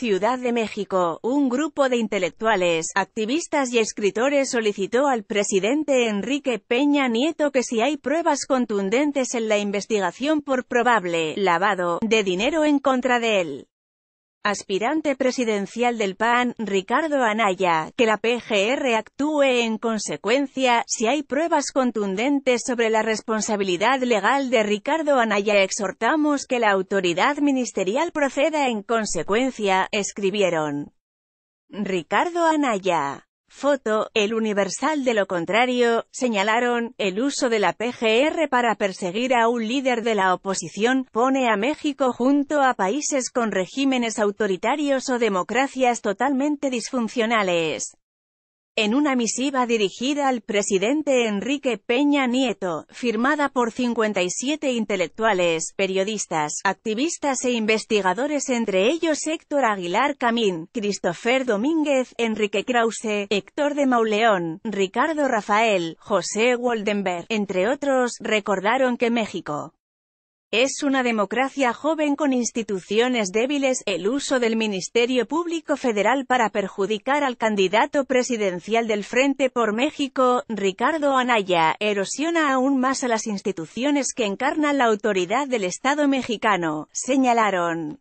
Ciudad de México, un grupo de intelectuales, activistas y escritores solicitó al presidente Enrique Peña Nieto que si hay pruebas contundentes en la investigación por probable lavado de dinero en contra de él, aspirante presidencial del PAN, Ricardo Anaya, que la PGR actúe en consecuencia, si hay pruebas contundentes sobre la responsabilidad legal de Ricardo Anaya exhortamos que la autoridad ministerial proceda en consecuencia, escribieron. Ricardo Anaya Foto, el Universal de lo contrario, señalaron, el uso de la PGR para perseguir a un líder de la oposición, pone a México junto a países con regímenes autoritarios o democracias totalmente disfuncionales en una misiva dirigida al presidente Enrique Peña Nieto, firmada por 57 intelectuales, periodistas, activistas e investigadores entre ellos Héctor Aguilar Camín, Christopher Domínguez, Enrique Krause, Héctor de Mauleón, Ricardo Rafael, José Woldenberg, entre otros, recordaron que México es una democracia joven con instituciones débiles. El uso del Ministerio Público Federal para perjudicar al candidato presidencial del Frente por México, Ricardo Anaya, erosiona aún más a las instituciones que encarnan la autoridad del Estado mexicano, señalaron.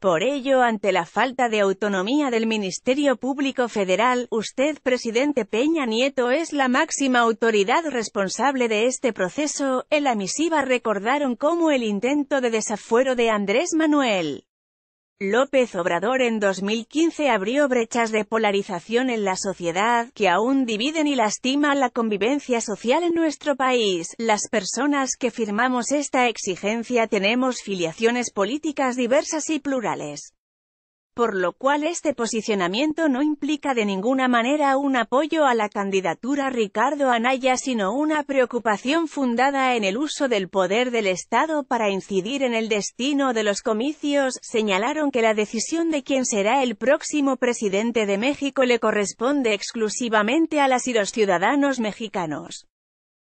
Por ello, ante la falta de autonomía del Ministerio Público Federal, usted, presidente Peña Nieto, es la máxima autoridad responsable de este proceso. En la misiva recordaron cómo el intento de desafuero de Andrés Manuel López Obrador en 2015 abrió brechas de polarización en la sociedad, que aún dividen y lastiman la convivencia social en nuestro país. Las personas que firmamos esta exigencia tenemos filiaciones políticas diversas y plurales por lo cual este posicionamiento no implica de ninguna manera un apoyo a la candidatura Ricardo Anaya sino una preocupación fundada en el uso del poder del Estado para incidir en el destino de los comicios, señalaron que la decisión de quién será el próximo presidente de México le corresponde exclusivamente a las y los ciudadanos mexicanos.